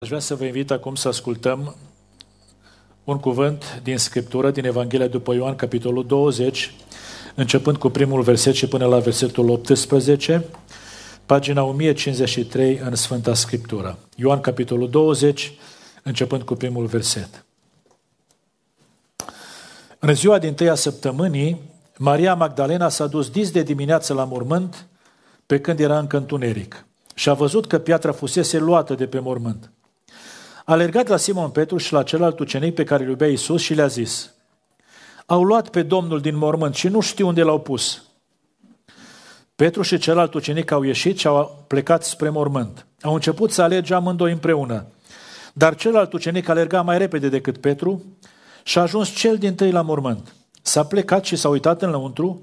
Aș vrea să vă invit acum să ascultăm un cuvânt din Scriptură, din Evanghelia după Ioan, capitolul 20, începând cu primul verset și până la versetul 18, pagina 1053 în Sfânta Scriptură. Ioan, capitolul 20, începând cu primul verset. În ziua din tâia săptămânii, Maria Magdalena s-a dus dis de dimineață la mormânt, pe când era încă întuneric. Și a văzut că piatra fusese luată de pe mormânt. A alergat la Simon Petru și la celălalt ucenic pe care îl iubea Iisus și le-a zis, au luat pe Domnul din mormânt și nu știu unde l-au pus. Petru și celălalt ucenic au ieșit și au plecat spre mormânt. Au început să alerge amândoi împreună. Dar celălalt ucenic alerga mai repede decât Petru și a ajuns cel din tâi la mormânt. S-a plecat și s-a uitat înăuntru,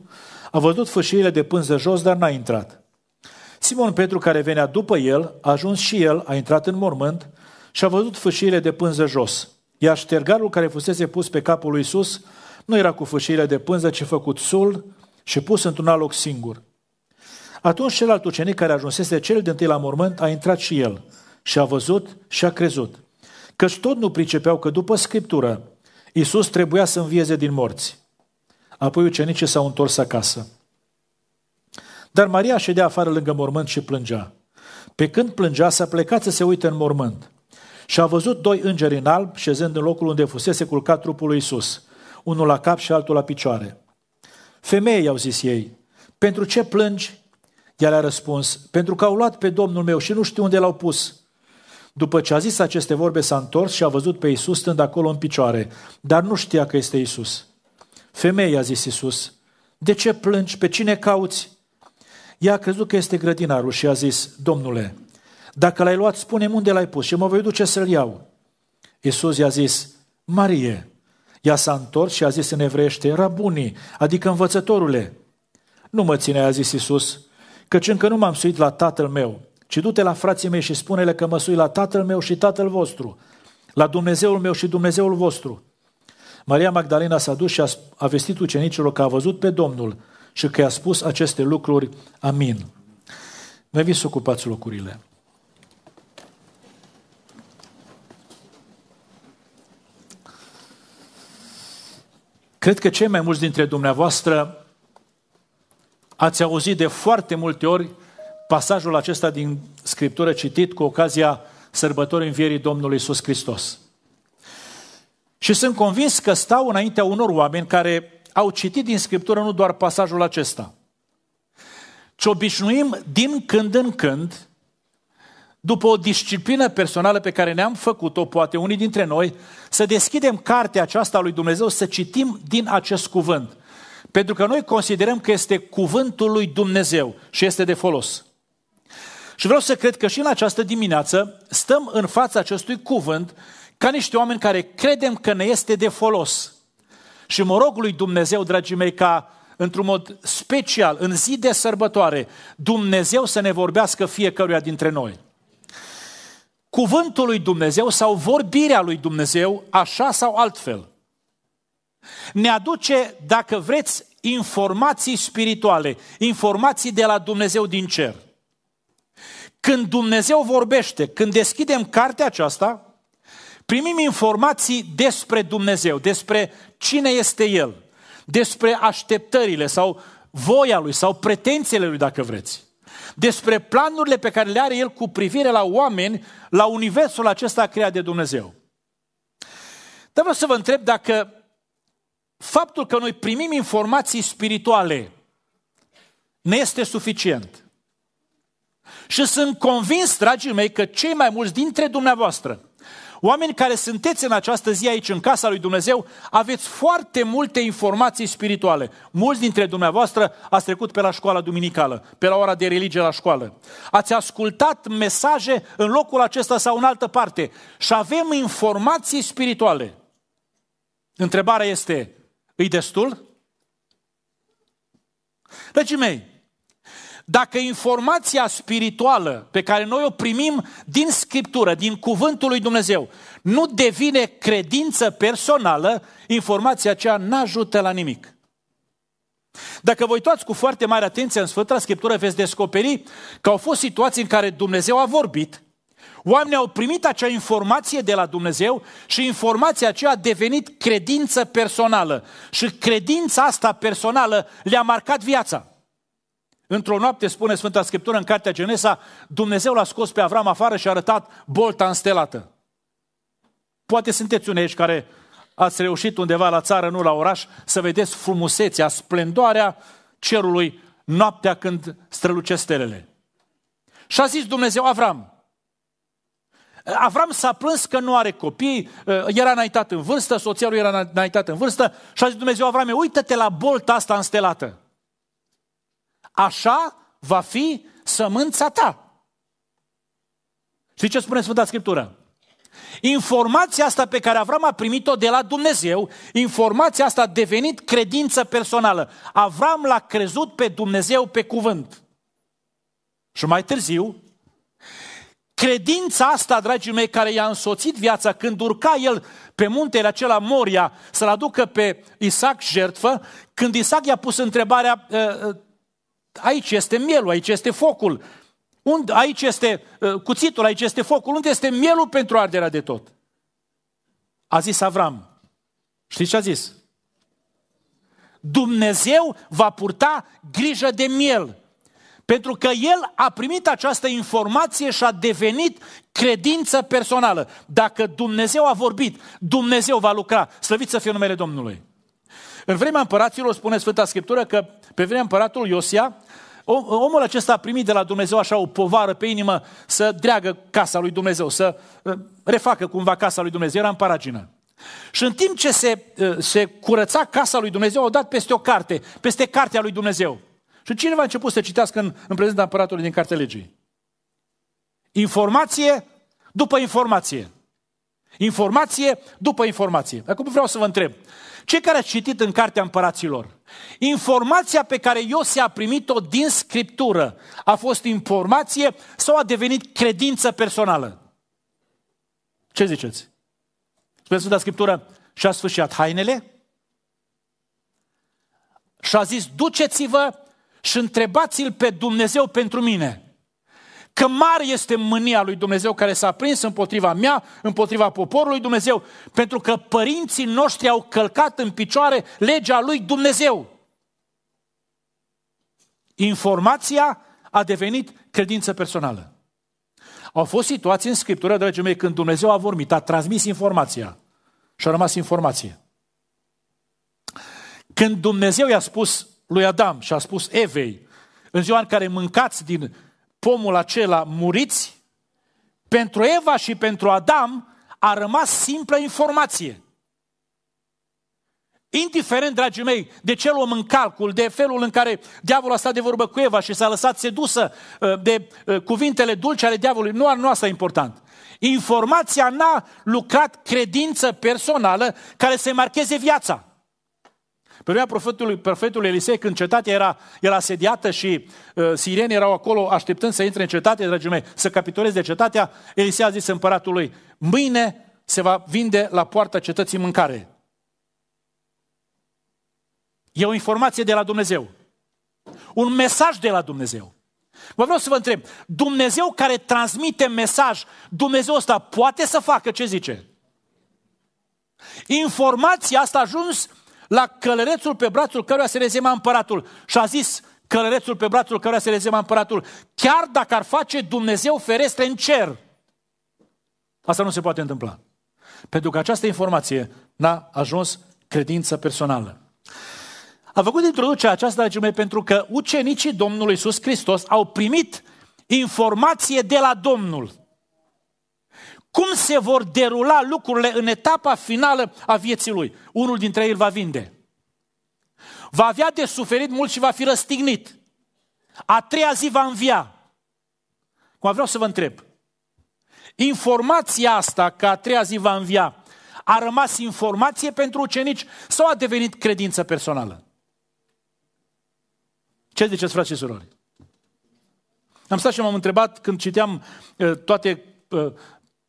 a văzut fâșiile de pânză jos, dar n-a intrat. Simon Petru, care venea după el, a ajuns și el, a intrat în mormânt, și a văzut fâșiile de pânză jos. Iar ștergarul care fusese pus pe capul lui Isus nu era cu fâșiile de pânză, ci făcut sul și pus într-un alt loc singur. Atunci celălalt ucenic care ajunsese cel de la mormânt a intrat și el și a văzut și a crezut. Căci tot nu pricepeau că după Scriptură Iisus trebuia să învieze din morți. Apoi ucenicii s-au întors acasă. Dar Maria ședea afară lângă mormânt și plângea. Pe când plângea, s-a plecat să se uite în mormânt. Și a văzut doi îngeri în alb șezând în locul unde fusese culcat trupul lui Isus, unul la cap și altul la picioare. Femeie, i-au zis ei, pentru ce plângi? Iar le-a răspuns, pentru că au luat pe Domnul meu și nu știu unde l-au pus. După ce a zis aceste vorbe, s-a întors și a văzut pe Isus stând acolo în picioare, dar nu știa că este Isus. Femeia, a zis Isus, de ce plângi? Pe cine cauți? Ea a crezut că este grădinarul și a zis, Domnule, dacă l-ai luat, spune unde l-ai pus și mă voi duce să-l iau. Iisus i-a zis, Marie. Ea s-a întors și a zis în evrește, Rabunii, adică învățătorule. Nu mă ține, a zis Iisus, căci încă nu m-am suit la tatăl meu, ci du-te la frații mei și spune-le că mă sui la tatăl meu și tatăl vostru, la Dumnezeul meu și Dumnezeul vostru. Maria Magdalena s-a dus și a, vestit ucenicilor că a văzut pe Domnul și că i-a spus aceste lucruri. Amin. Vă să ocupați locurile. Cred că cei mai mulți dintre dumneavoastră ați auzit de foarte multe ori pasajul acesta din Scriptură citit cu ocazia sărbătorii învierii Domnului Iisus Hristos. Și sunt convins că stau înaintea unor oameni care au citit din Scriptură nu doar pasajul acesta, ci obișnuim din când în când după o disciplină personală pe care ne-am făcut-o, poate unii dintre noi, să deschidem cartea aceasta a lui Dumnezeu, să citim din acest cuvânt. Pentru că noi considerăm că este cuvântul lui Dumnezeu și este de folos. Și vreau să cred că și în această dimineață stăm în fața acestui cuvânt ca niște oameni care credem că ne este de folos. Și mă rog lui Dumnezeu, dragii mei, ca într-un mod special, în zi de sărbătoare, Dumnezeu să ne vorbească fiecăruia dintre noi cuvântul lui Dumnezeu sau vorbirea lui Dumnezeu, așa sau altfel. Ne aduce, dacă vreți, informații spirituale, informații de la Dumnezeu din cer. Când Dumnezeu vorbește, când deschidem cartea aceasta, primim informații despre Dumnezeu, despre cine este El, despre așteptările sau voia Lui sau pretențiile Lui, dacă vreți despre planurile pe care le are el cu privire la oameni, la universul acesta creat de Dumnezeu. Dar vreau să vă întreb dacă faptul că noi primim informații spirituale ne este suficient. Și sunt convins, dragii mei, că cei mai mulți dintre dumneavoastră Oameni care sunteți în această zi aici, în casa lui Dumnezeu, aveți foarte multe informații spirituale. Mulți dintre dumneavoastră ați trecut pe la școala duminicală, pe la ora de religie la școală. Ați ascultat mesaje în locul acesta sau în altă parte și avem informații spirituale. Întrebarea este, îi destul? Dragii mei, dacă informația spirituală pe care noi o primim din Scriptură, din Cuvântul lui Dumnezeu, nu devine credință personală, informația aceea nu ajută la nimic. Dacă vă uitați cu foarte mare atenție în Sfânta Scriptură, veți descoperi că au fost situații în care Dumnezeu a vorbit, oamenii au primit acea informație de la Dumnezeu și informația aceea a devenit credință personală. Și credința asta personală le-a marcat viața. Într-o noapte, spune Sfânta Scriptură în Cartea Genesa, Dumnezeu l-a scos pe Avram afară și a arătat bolta înstelată. Poate sunteți unei care ați reușit undeva la țară, nu la oraș, să vedeți frumusețea, splendoarea cerului noaptea când străluce stelele. Și a zis Dumnezeu Avram, Avram s-a plâns că nu are copii, ă, era înaintat în vârstă, soția lui era înaintat în vârstă și a zis Dumnezeu Avram: uită-te la bolta asta înstelată așa va fi sămânța ta. Știi ce spune Sfânta Scriptură? Informația asta pe care Avram a primit-o de la Dumnezeu, informația asta a devenit credință personală. Avram l-a crezut pe Dumnezeu pe cuvânt. Și mai târziu, credința asta, dragii mei, care i-a însoțit viața, când urca el pe muntele acela Moria să-l aducă pe Isaac jertfă, când Isaac i-a pus întrebarea, ă, ă, aici este mielul, aici este focul, unde, aici este uh, cuțitul, aici este focul, unde este mielul pentru arderea de tot? A zis Avram. Știți ce a zis? Dumnezeu va purta grijă de miel. Pentru că el a primit această informație și a devenit credință personală. Dacă Dumnezeu a vorbit, Dumnezeu va lucra. Slăvit să fie numele Domnului. În vremea împăraților spune Sfânta Scriptură că pe vremea împăratului Iosia, Omul acesta a primit de la Dumnezeu așa o povară pe inimă să dreagă casa lui Dumnezeu, să uh, refacă cumva casa lui Dumnezeu, era în paragină. Și în timp ce se, uh, se curăța casa lui Dumnezeu, au dat peste o carte, peste cartea lui Dumnezeu. Și cineva a început să citească în, în prezența împăratului din cartea legii. Informație după informație. Informație după informație. Acum vreau să vă întreb. Cei care ați citit în Cartea Împăraților, Informația pe care Iosia a primit-o din Scriptură a fost informație sau a devenit credință personală? Ce ziceți? Spune Sfânta Scriptură, și-a sfârșit hainele și a zis, duceți-vă și întrebați-l pe Dumnezeu pentru mine. Că mare este mânia lui Dumnezeu care s-a prins împotriva mea, împotriva poporului Dumnezeu, pentru că părinții noștri au călcat în picioare legea lui Dumnezeu. Informația a devenit credință personală. Au fost situații în Scriptură, dragii mei, când Dumnezeu a vorbit, a transmis informația și a rămas informație. Când Dumnezeu i-a spus lui Adam și a spus Evei, în ziua în care mâncați din pomul acela muriți, pentru Eva și pentru Adam a rămas simplă informație. Indiferent, dragii mei, de ce luăm în calcul, de felul în care diavolul a stat de vorbă cu Eva și s-a lăsat sedusă uh, de uh, cuvintele dulce ale diavolului, nu, nu asta e important. Informația n-a lucrat credință personală care să-i marcheze viața. Vremea profetului, profetul Elisei, când cetatea era, era sediată și uh, sirenii erau acolo așteptând să intre în cetate, dragii mei, să capitoleze cetatea, Elisei a zis împăratului, mâine se va vinde la poarta cetății mâncare. E o informație de la Dumnezeu. Un mesaj de la Dumnezeu. Vă vreau să vă întreb, Dumnezeu care transmite mesaj, Dumnezeu ăsta poate să facă ce zice? Informația asta a ajuns la călărețul pe brațul căruia se rezema împăratul. Și a zis călărețul pe brațul căruia se rezema împăratul, chiar dacă ar face Dumnezeu ferestre în cer. Asta nu se poate întâmpla. Pentru că această informație n-a ajuns credință personală. A făcut introducerea aceasta, dragii mei, pentru că ucenicii Domnului Iisus Hristos au primit informație de la Domnul cum se vor derula lucrurile în etapa finală a vieții lui. Unul dintre ei îl va vinde. Va avea de suferit mult și va fi răstignit. A treia zi va învia. Cum vreau să vă întreb. Informația asta că a treia zi va învia a rămas informație pentru ucenici sau a devenit credință personală? Ce ziceți, frate și surori? Am stat și m-am întrebat când citeam uh, toate uh,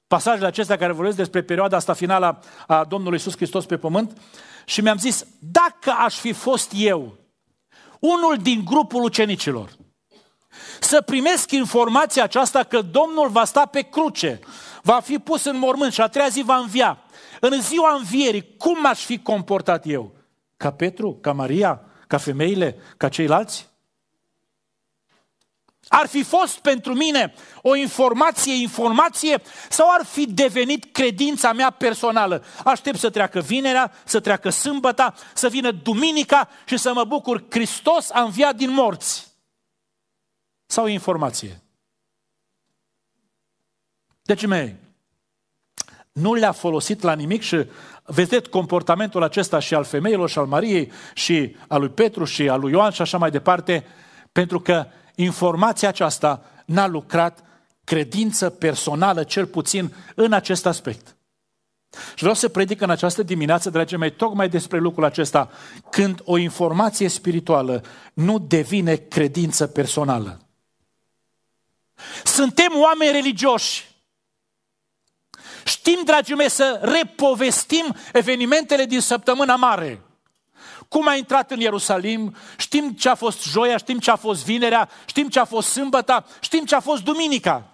pasajele acestea care vorbesc despre perioada asta finală a Domnului Iisus Hristos pe pământ și mi-am zis, dacă aș fi fost eu, unul din grupul ucenicilor, să primesc informația aceasta că Domnul va sta pe cruce, va fi pus în mormânt și a treia zi va învia. În ziua învierii, cum aș fi comportat eu? Ca Petru, ca Maria, ca femeile, ca ceilalți? Ar fi fost pentru mine o informație, informație sau ar fi devenit credința mea personală? Aștept să treacă vinerea, să treacă sâmbăta, să vină duminica și să mă bucur. Hristos a înviat din morți. Sau informație? Deci, mei, nu le-a folosit la nimic și vedeți comportamentul acesta și al femeilor și al Mariei și al lui Petru și al lui Ioan și așa mai departe, pentru că informația aceasta n-a lucrat credință personală, cel puțin în acest aspect. Și vreau să predic în această dimineață, dragii mei, tocmai despre lucrul acesta, când o informație spirituală nu devine credință personală. Suntem oameni religioși. Știm, dragii mei, să repovestim evenimentele din săptămâna mare cum a intrat în Ierusalim, știm ce a fost joia, știm ce a fost vinerea, știm ce a fost sâmbăta, știm ce a fost duminica.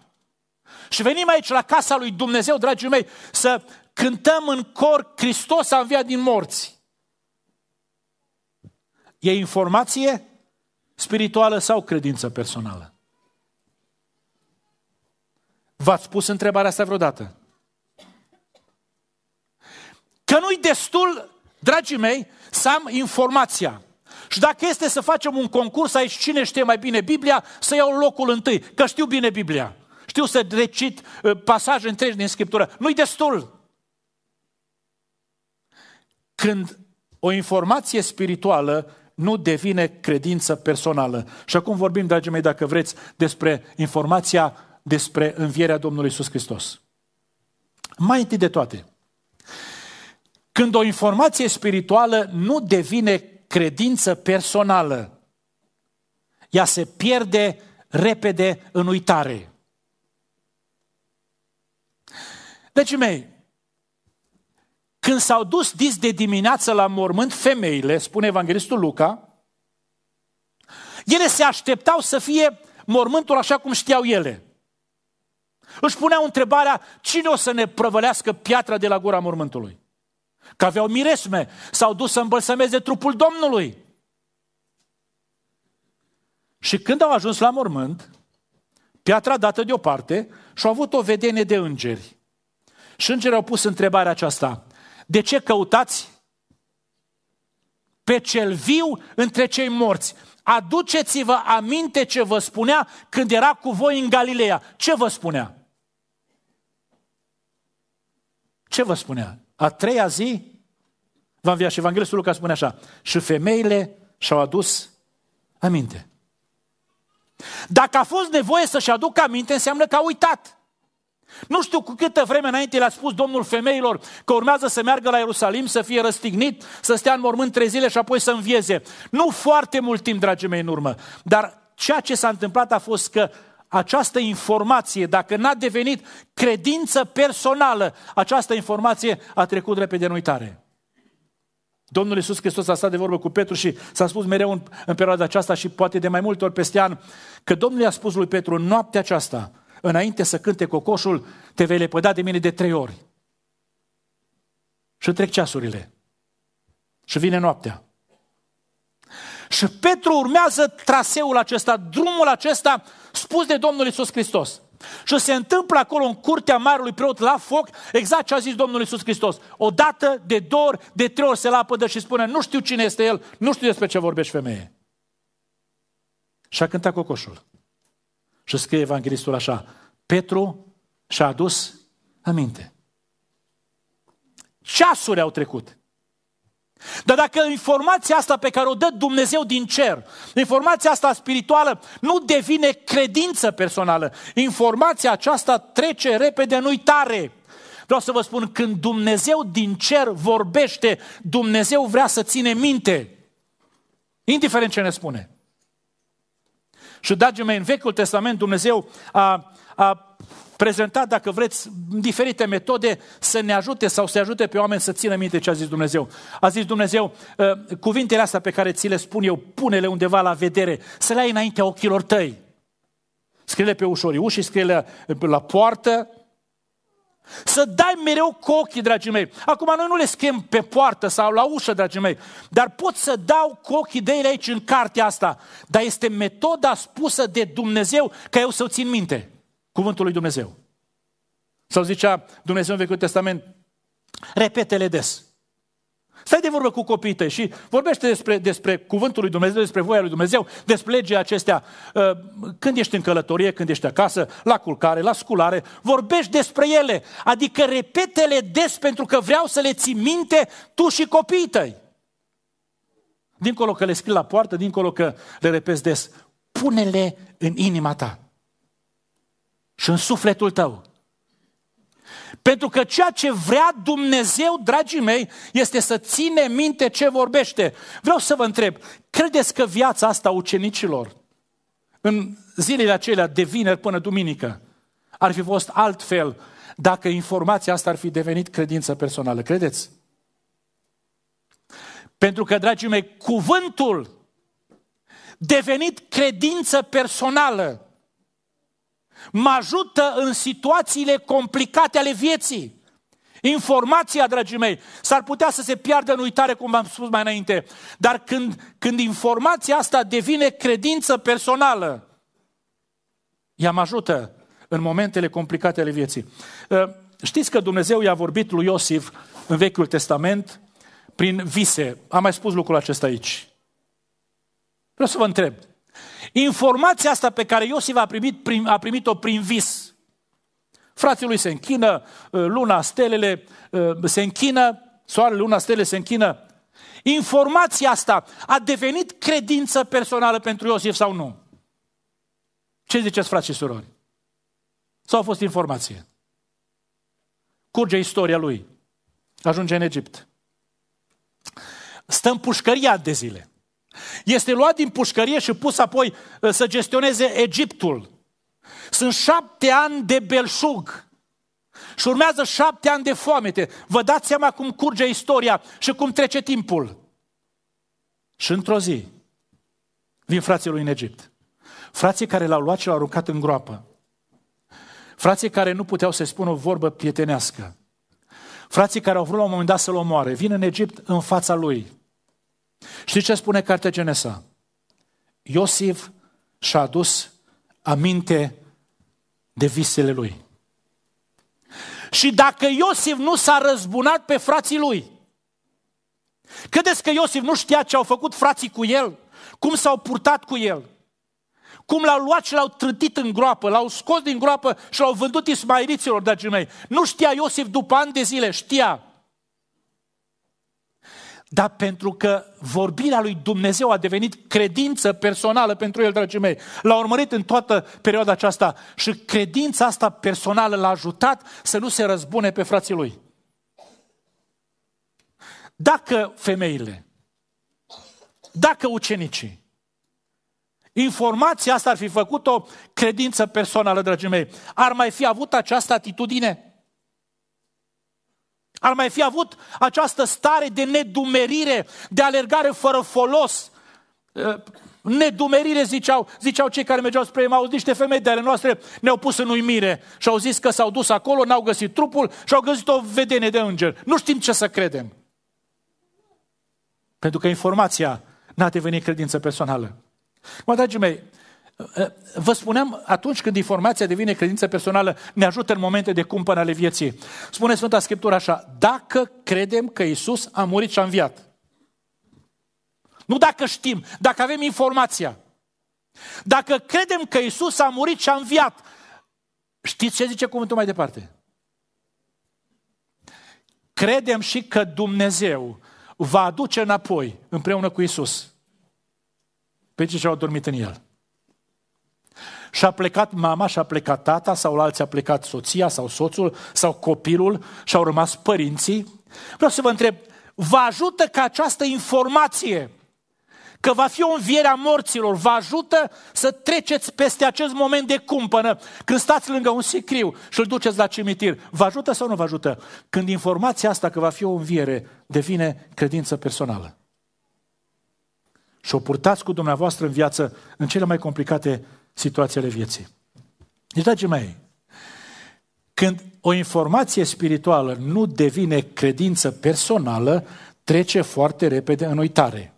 Și venim aici la casa lui Dumnezeu, dragii mei, să cântăm în cor Hristos a înviat din morți. E informație spirituală sau credință personală? V-ați pus întrebarea asta vreodată? Că nu-i destul Dragii mei, să am informația. Și dacă este să facem un concurs aici, cine știe mai bine Biblia, să iau locul întâi, că știu bine Biblia. Știu să recit uh, pasaje întregi din Scriptură. Nu-i destul. Când o informație spirituală nu devine credință personală. Și acum vorbim, dragii mei, dacă vreți, despre informația despre învierea Domnului Iisus Hristos. Mai întâi de toate, când o informație spirituală nu devine credință personală, ea se pierde repede în uitare. Deci, mei, când s-au dus dis de dimineață la mormânt femeile, spune Evanghelistul Luca, ele se așteptau să fie mormântul așa cum știau ele. Își puneau întrebarea, cine o să ne prăvălească piatra de la gura mormântului? că aveau miresme, s-au dus să îmbălsămeze trupul Domnului. Și când au ajuns la mormânt, piatra dată deoparte și au avut o vedenie de îngeri. Și îngerii au pus întrebarea aceasta, de ce căutați pe cel viu între cei morți? Aduceți-vă aminte ce vă spunea când era cu voi în Galileea. Ce vă spunea? Ce vă spunea? A treia zi, va învia și Evanghelistul Luca spune așa, și femeile și-au adus aminte. Dacă a fost nevoie să-și aducă aminte, înseamnă că a uitat. Nu știu cu câtă vreme înainte le-a spus Domnul femeilor că urmează să meargă la Ierusalim, să fie răstignit, să stea în mormânt trei zile și apoi să învieze. Nu foarte mult timp, dragii mei, în urmă. Dar ceea ce s-a întâmplat a fost că această informație, dacă n-a devenit credință personală, această informație a trecut repede în uitare. Domnul Iisus Hristos a stat de vorbă cu Petru și s-a spus mereu în, în perioada aceasta și poate de mai multe ori peste an, că Domnul i-a spus lui Petru, în noaptea aceasta, înainte să cânte cocoșul, te vei lepăda de mine de trei ori. Și trec ceasurile. Și vine noaptea. Și Petru urmează traseul acesta, drumul acesta spus de Domnul Isus Hristos. Și se întâmplă acolo în curtea marelui preot la foc, exact ce a zis Domnul Isus Hristos. O dată, de două ori, de trei ori se lapădă și spune, nu știu cine este el, nu știu despre ce vorbești femeie. Și a cântat cocoșul. Și scrie evanghelistul așa, Petru și-a adus aminte. Ceasuri au trecut. Dar dacă informația asta pe care o dă Dumnezeu din cer, informația asta spirituală, nu devine credință personală, informația aceasta trece repede în uitare. Vreau să vă spun, când Dumnezeu din cer vorbește, Dumnezeu vrea să ține minte. Indiferent ce ne spune. Și, dragii mei, în Vechiul Testament Dumnezeu a, a prezentat, dacă vreți, diferite metode să ne ajute sau să ajute pe oameni să țină minte ce a zis Dumnezeu. A zis Dumnezeu, ă, cuvintele astea pe care ți le spun eu, pune-le undeva la vedere, să le ai înaintea ochilor tăi. Scrie le pe ușorii ușii, scrie la poartă, să dai mereu cu ochii, dragii mei. Acum noi nu le scriem pe poartă sau la ușă, dragii mei, dar pot să dau cu ochii ideile aici în cartea asta. Dar este metoda spusă de Dumnezeu ca eu să o țin minte cuvântul lui Dumnezeu. Sau zicea Dumnezeu în Vechiul Testament, repetele des. Stai de vorbă cu copiii tăi și vorbește despre, despre cuvântul lui Dumnezeu, despre voia lui Dumnezeu, despre legea acestea. Uh, când ești în călătorie, când ești acasă, la culcare, la sculare, vorbești despre ele. Adică repetele des pentru că vreau să le ții minte tu și copiii tăi. Dincolo că le scrii la poartă, dincolo că le repezi des, pune-le în inima ta și în sufletul tău. Pentru că ceea ce vrea Dumnezeu, dragii mei, este să ține minte ce vorbește. Vreau să vă întreb, credeți că viața asta ucenicilor, în zilele acelea de vineri până duminică, ar fi fost altfel dacă informația asta ar fi devenit credință personală? Credeți? Pentru că, dragii mei, cuvântul devenit credință personală mă ajută în situațiile complicate ale vieții. Informația, dragii mei, s-ar putea să se piardă în uitare, cum am spus mai înainte, dar când, când informația asta devine credință personală, ea mă ajută în momentele complicate ale vieții. Ă, știți că Dumnezeu i-a vorbit lui Iosif în Vechiul Testament prin vise. Am mai spus lucrul acesta aici. Vreau să vă întreb, Informația asta pe care Iosif a, primit, prim, a primit-o prin vis. Frații lui se închină, uh, luna, stelele uh, se închină, soarele, luna, stele se închină. Informația asta a devenit credință personală pentru Iosif sau nu? Ce ziceți, frați și surori? Sau a fost informație? Curge istoria lui. Ajunge în Egipt. Stă în pușcăria de zile. Este luat din pușcărie și pus apoi ă, să gestioneze Egiptul. Sunt șapte ani de belșug. Și urmează șapte ani de foamete. Vă dați seama cum curge istoria și cum trece timpul. Și într-o zi vin frații lui în Egipt. Frații care l-au luat și l-au aruncat în groapă. Frații care nu puteau să spună o vorbă prietenească. Frații care au vrut la un moment dat să-l omoare. Vin în Egipt în fața lui. Știți ce spune cartea Genesa? Iosif și-a adus aminte de visele lui. Și dacă Iosif nu s-a răzbunat pe frații lui, credeți că Iosif nu știa ce au făcut frații cu el? Cum s-au purtat cu el? Cum l-au luat și l-au trântit în groapă, l-au scos din groapă și l-au vândut ismailiților, dragii mei. Nu știa Iosif după ani de zile, știa dar pentru că vorbirea lui Dumnezeu a devenit credință personală pentru el, dragii mei. L-a urmărit în toată perioada aceasta și credința asta personală l-a ajutat să nu se răzbune pe frații lui. Dacă femeile, dacă ucenicii, informația asta ar fi făcut o credință personală, dragii mei, ar mai fi avut această atitudine? ar mai fi avut această stare de nedumerire, de alergare fără folos, eh, nedumerire, ziceau, ziceau cei care mergeau spre Emaus, niște femei de ale noastre ne-au pus în uimire și au zis că s-au dus acolo, n-au găsit trupul și au găsit o vedenie de înger. Nu știm ce să credem. Pentru că informația n-a devenit credință personală. Mă, dragii mei, Vă spuneam, atunci când informația devine credință personală, ne ajută în momente de cumpăn ale vieții. Spune Sfânta Scriptură așa, dacă credem că Isus a murit și a înviat. Nu dacă știm, dacă avem informația. Dacă credem că Isus a murit și a înviat, știți ce zice cuvântul mai departe? Credem și că Dumnezeu va aduce înapoi împreună cu Isus pe cei ce au dormit în El și a plecat mama, și a plecat tata, sau la alții a plecat soția, sau soțul, sau copilul, și au rămas părinții. Vreau să vă întreb, vă ajută ca această informație că va fi o înviere a morților, vă ajută să treceți peste acest moment de cumpănă. Când stați lângă un sicriu și îl duceți la cimitir, vă ajută sau nu vă ajută? Când informația asta că va fi o înviere devine credință personală. Și o purtați cu dumneavoastră în viață în cele mai complicate situațiile vieții. Deci, dragii mei, când o informație spirituală nu devine credință personală, trece foarte repede în uitare.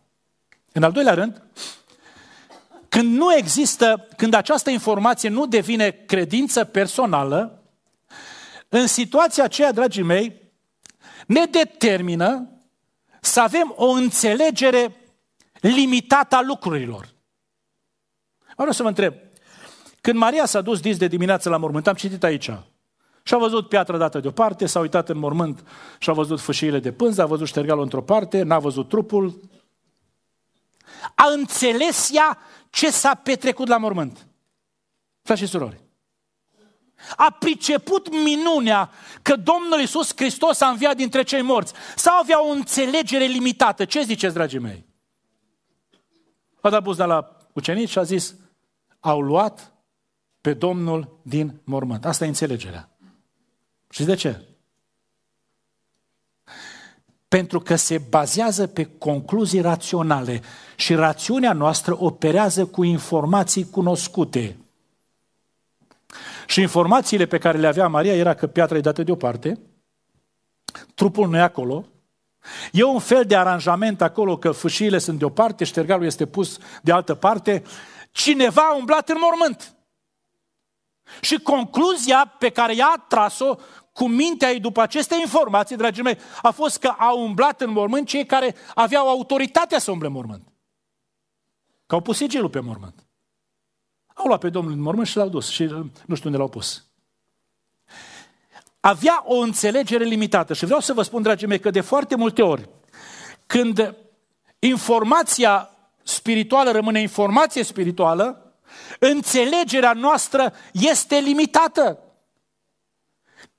În al doilea rând, când nu există, când această informație nu devine credință personală, în situația aceea, dragii mei, ne determină să avem o înțelegere limitată a lucrurilor. Vreau să vă întreb, când Maria s-a dus dis de dimineață la mormânt, am citit aici, și-a văzut piatra dată deoparte, s-a uitat în mormânt și-a văzut fâșiile de pânză, a văzut ștergalul într-o parte, n-a văzut trupul. A înțeles ea ce s-a petrecut la mormânt. Frați și surori, a priceput minunea că Domnul Iisus Hristos a înviat dintre cei morți. Sau avea o înțelegere limitată. Ce ziceți, dragii mei? A dat buzna la ucenici și a zis, au luat pe Domnul din mormânt. Asta e înțelegerea. Și de ce? Pentru că se bazează pe concluzii raționale și rațiunea noastră operează cu informații cunoscute. Și informațiile pe care le avea Maria era că piatra e dată deoparte, trupul nu e acolo, E un fel de aranjament acolo că fâșiile sunt deoparte, ștergalul este pus de altă parte. Cineva a umblat în mormânt. Și concluzia pe care ea a tras-o cu mintea ei după aceste informații, dragii mei, a fost că au umblat în mormânt cei care aveau autoritatea să umble în mormânt. Că au pus sigilul pe mormânt. Au luat pe Domnul în mormânt și l-au dus și nu știu unde l-au pus. Avea o înțelegere limitată și vreau să vă spun, dragii mei, că de foarte multe ori, când informația spirituală rămâne informație spirituală, Înțelegerea noastră este limitată.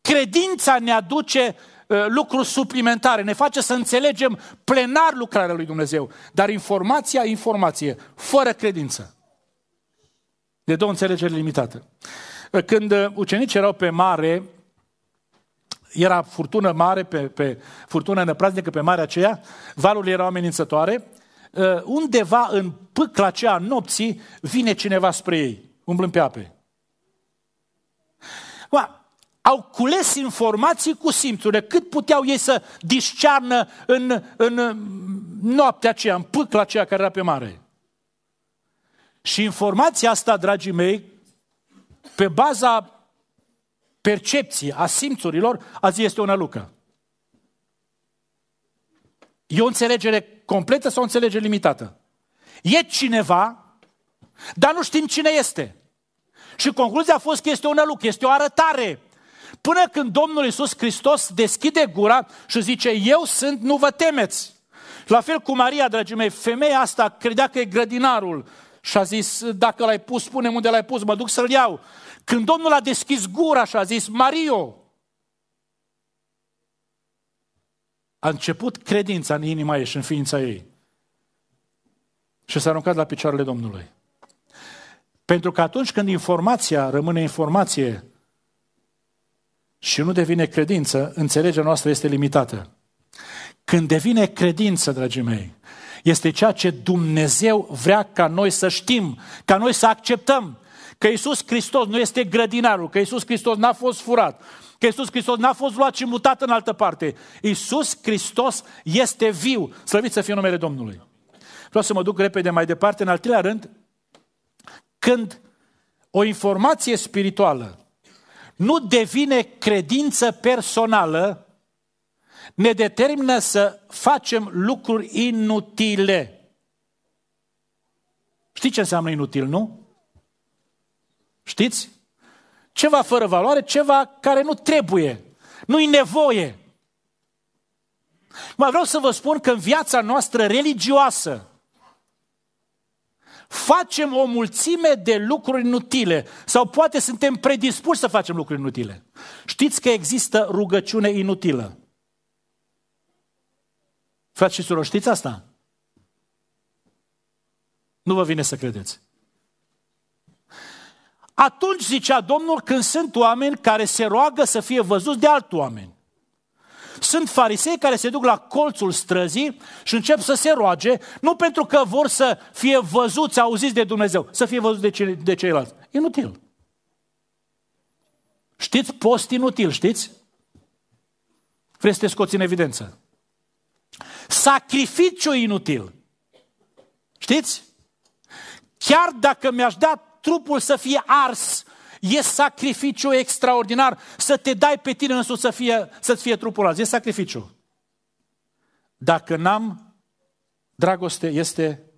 Credința ne aduce uh, lucruri suplimentare, ne face să înțelegem plenar lucrarea lui Dumnezeu. Dar informația, informație, fără credință. De două înțelegeri limitate. Uh, când uh, ucenicii erau pe mare, era furtună mare, pe, pe furtună năpraznică pe marea aceea, valurile erau amenințătoare Uh, undeva în pâcla aceea nopții, vine cineva spre ei, umblând pe ape. Ba, au cules informații cu simțurile, cât puteau ei să discearnă în, în noaptea aceea, în pâcla aceea care era pe mare. Și informația asta, dragii mei, pe baza percepției, a simțurilor, azi este o nălucă. E o înțelegere completă sau o înțelegere limitată? E cineva, dar nu știm cine este. Și concluzia a fost că este un aluc, este o arătare. Până când Domnul Isus Hristos deschide gura și zice, eu sunt, nu vă temeți. La fel cu Maria, dragii mei, femeia asta credea că e grădinarul și a zis, dacă l-ai pus, spune unde l-ai pus, mă duc să-l iau. Când Domnul a deschis gura și a zis, Mario, A început credința în inima ei și în ființa ei. Și s-a aruncat la picioarele Domnului. Pentru că atunci când informația rămâne informație și nu devine credință, înțelegerea noastră este limitată. Când devine credință, dragii mei, este ceea ce Dumnezeu vrea ca noi să știm, ca noi să acceptăm că Isus Hristos nu este grădinarul, că Isus Hristos n-a fost furat, că Iisus Hristos n-a fost luat și mutat în altă parte. Iisus Hristos este viu. Slăvit să fie numele Domnului. Vreau să mă duc repede mai departe. În al treilea rând, când o informație spirituală nu devine credință personală, ne determină să facem lucruri inutile. Știți ce înseamnă inutil, nu? Știți? ceva fără valoare, ceva care nu trebuie, nu-i nevoie. Mai vreau să vă spun că în viața noastră religioasă facem o mulțime de lucruri inutile sau poate suntem predispuși să facem lucruri inutile. Știți că există rugăciune inutilă. Frați și surori, știți asta? Nu vă vine să credeți. Atunci, zicea Domnul, când sunt oameni care se roagă să fie văzuți de alt oameni. Sunt farisei care se duc la colțul străzii și încep să se roage, nu pentru că vor să fie văzuți, auziți de Dumnezeu, să fie văzuți de, ce, de ceilalți. Inutil. Știți post inutil, știți? Vreți să te scoți în evidență. Sacrificiu inutil. Știți? Chiar dacă mi-aș da trupul să fie ars, e sacrificiu extraordinar, să te dai pe tine însuți să fie, să-ți fie trupul ars, e sacrificiu. Dacă n-am dragoste, este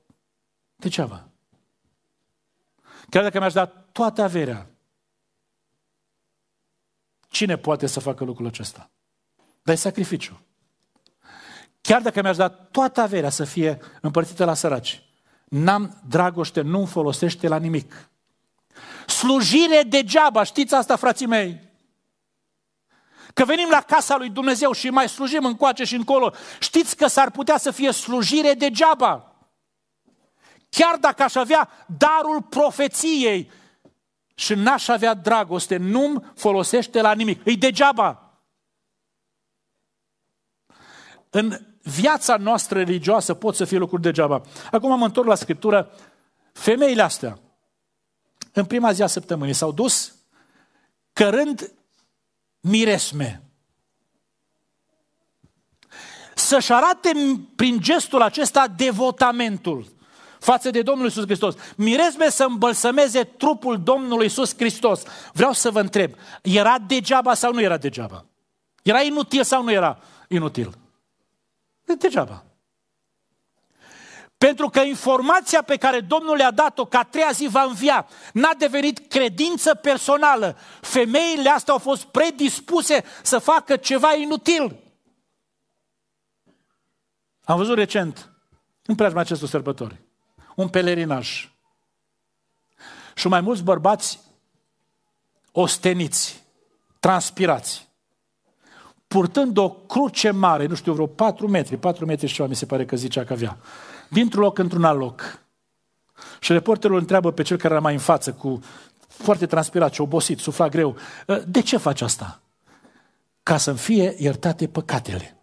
degeaba. Chiar dacă mi-aș da toată averea, cine poate să facă lucrul acesta? Dar e sacrificiu. Chiar dacă mi-aș da toată averea să fie împărțită la săraci, n-am dragoste, nu folosește la nimic. Slujire degeaba, știți asta, frații mei? Că venim la casa lui Dumnezeu și mai slujim încoace și încolo, știți că s-ar putea să fie slujire degeaba. Chiar dacă aș avea darul profeției și n-aș avea dragoste, nu-mi folosește la nimic. Îi degeaba. În viața noastră religioasă pot să fie lucruri degeaba. Acum mă întorc la Scriptură. Femeile astea, în prima zi a săptămânii s-au dus cărând miresme. Să-și arate prin gestul acesta devotamentul față de Domnul Isus Hristos. Miresme să îmbălsămeze trupul Domnului Isus Hristos. Vreau să vă întreb, era degeaba sau nu era degeaba? Era inutil sau nu era inutil? Degeaba. Pentru că informația pe care Domnul le-a dat-o ca treia zi va învia n-a devenit credință personală. Femeile astea au fost predispuse să facă ceva inutil. Am văzut recent, în preajma acestor sărbători, un pelerinaj. Și mai mulți bărbați osteniți, transpirați, purtând o cruce mare, nu știu, vreo 4 metri, 4 metri și ceva mi se pare că zicea că avea dintr-un loc într-un alt loc. Și reporterul întreabă pe cel care era mai în față, cu foarte transpirat și obosit, sufla greu, ă, de ce faci asta? Ca să-mi fie iertate păcatele.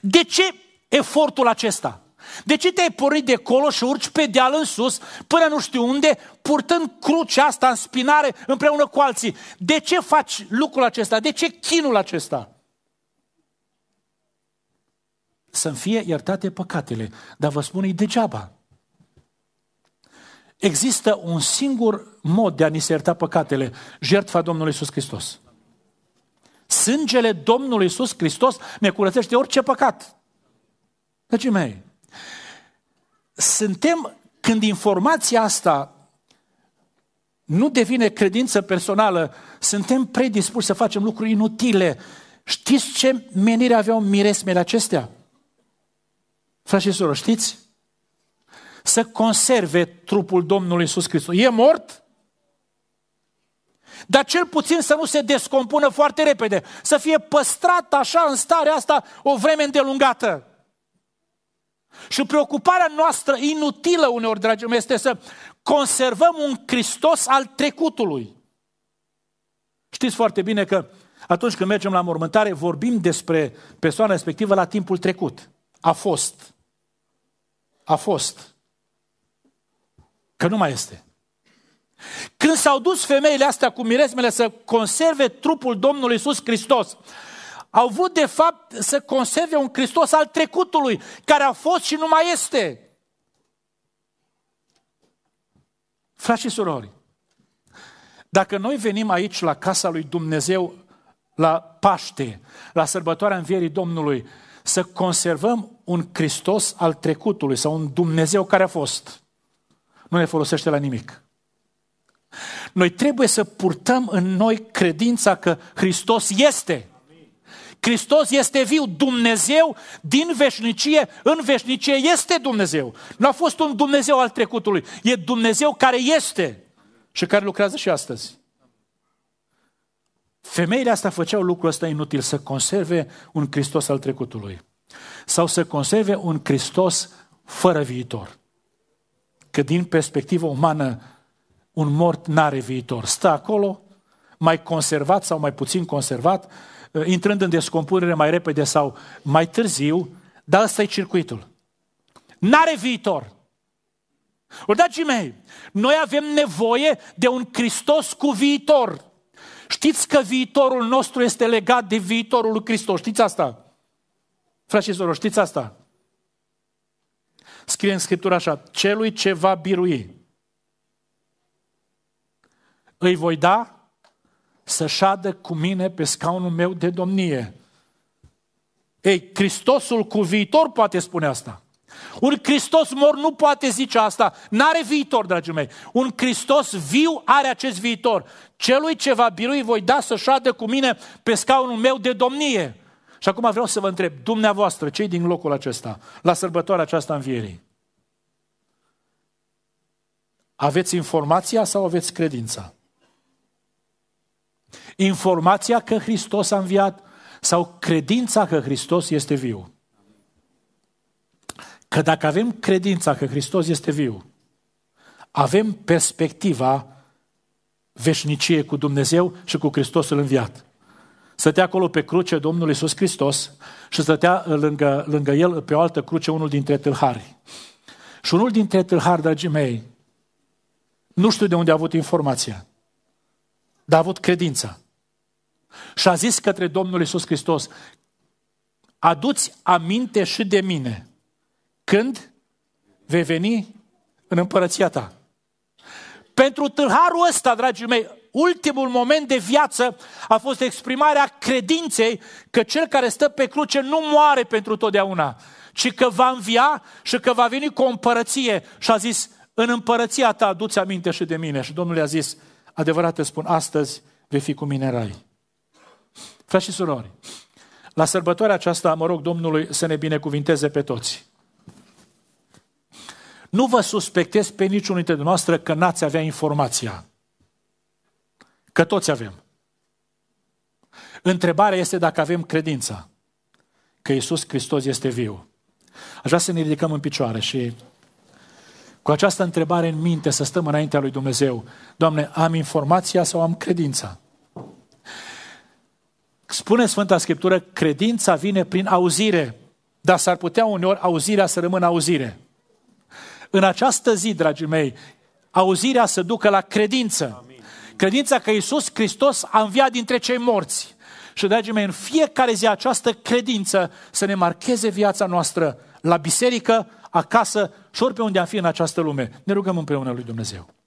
De ce efortul acesta? De ce te-ai pornit de colo și urci pe deal în sus până nu știu unde, purtând crucea asta în spinare împreună cu alții? De ce faci lucrul acesta? De ce chinul acesta? să-mi fie iertate păcatele. Dar vă spun, e degeaba. Există un singur mod de a ni se ierta păcatele, jertfa Domnului Iisus Hristos. Sângele Domnului Iisus Hristos ne curățește orice păcat. Deci, mei, suntem, când informația asta nu devine credință personală, suntem predispuși să facem lucruri inutile. Știți ce menire aveau miresmele acestea? Frați și soră, știți? Să conserve trupul Domnului Iisus Hristos. E mort? Dar cel puțin să nu se descompună foarte repede. Să fie păstrat așa în starea asta o vreme îndelungată. Și preocuparea noastră inutilă uneori, dragii mei, este să conservăm un Hristos al trecutului. Știți foarte bine că atunci când mergem la mormântare, vorbim despre persoana respectivă la timpul trecut a fost. A fost. Că nu mai este. Când s-au dus femeile astea cu mirezmele să conserve trupul Domnului Iisus Hristos, au avut de fapt să conserve un Hristos al trecutului, care a fost și nu mai este. Frați și surori, dacă noi venim aici la casa lui Dumnezeu la Paște, la sărbătoarea Învierii Domnului, să conservăm un Hristos al trecutului sau un Dumnezeu care a fost. Nu ne folosește la nimic. Noi trebuie să purtăm în noi credința că Hristos este. Hristos este viu, Dumnezeu din veșnicie în veșnicie este Dumnezeu. Nu a fost un Dumnezeu al trecutului, e Dumnezeu care este și care lucrează și astăzi. Femeile astea făceau lucrul ăsta inutil, să conserve un Hristos al trecutului. Sau să conserve un Hristos fără viitor. Că din perspectivă umană, un mort n-are viitor. Stă acolo, mai conservat sau mai puțin conservat, uh, intrând în descompunere mai repede sau mai târziu, dar ăsta e circuitul. N-are viitor. Ori, dragii mei, noi avem nevoie de un Hristos cu viitor. Știți că viitorul nostru este legat de viitorul lui Hristos. Știți asta? Frați și știți asta? Scrie în Scriptură așa, celui ce va birui, îi voi da să șadă cu mine pe scaunul meu de domnie. Ei, Hristosul cu viitor poate spune asta. Un Hristos mor nu poate zice asta. N-are viitor, dragii mei. Un Hristos viu are acest viitor. Celui ce va birui voi da să șadă cu mine pe scaunul meu de domnie. Și acum vreau să vă întreb, dumneavoastră, cei din locul acesta, la sărbătoarea aceasta învierii, aveți informația sau aveți credința? Informația că Hristos a înviat sau credința că Hristos este viu? Că dacă avem credința că Hristos este viu, avem perspectiva veșnicie cu Dumnezeu și cu Hristosul înviat. Stătea acolo pe cruce Domnul Iisus Hristos și stătea lângă, lângă el pe o altă cruce unul dintre tâlhari. Și unul dintre tâlhari, dragii mei, nu știu de unde a avut informația, dar a avut credința. Și a zis către Domnul Iisus Hristos, aduți aminte și de mine când vei veni în împărăția ta. Pentru tâlharul ăsta, dragii mei, ultimul moment de viață a fost exprimarea credinței că cel care stă pe cruce nu moare pentru totdeauna, ci că va învia și că va veni cu o împărăție. Și a zis, în împărăția ta aduți aminte și de mine. Și Domnul i-a zis, adevărat te spun, astăzi vei fi cu mine rai. Frați și surori, la sărbătoarea aceasta mă rog Domnului să ne binecuvinteze pe toți. Nu vă suspectez pe niciunul dintre dumneavoastră că n-ați avea informația. Că toți avem. Întrebarea este dacă avem credința că Isus Hristos este viu. Aș vrea să ne ridicăm în picioare și cu această întrebare în minte să stăm înaintea lui Dumnezeu. Doamne, am informația sau am credința? Spune Sfânta Scriptură, credința vine prin auzire, dar s-ar putea uneori auzirea să rămână auzire. În această zi, dragii mei, auzirea să ducă la credință. Amin. Credința că Iisus Hristos a înviat dintre cei morți. Și, dragii mei, în fiecare zi această credință să ne marcheze viața noastră la biserică, acasă și pe unde am fi în această lume. Ne rugăm împreună lui Dumnezeu.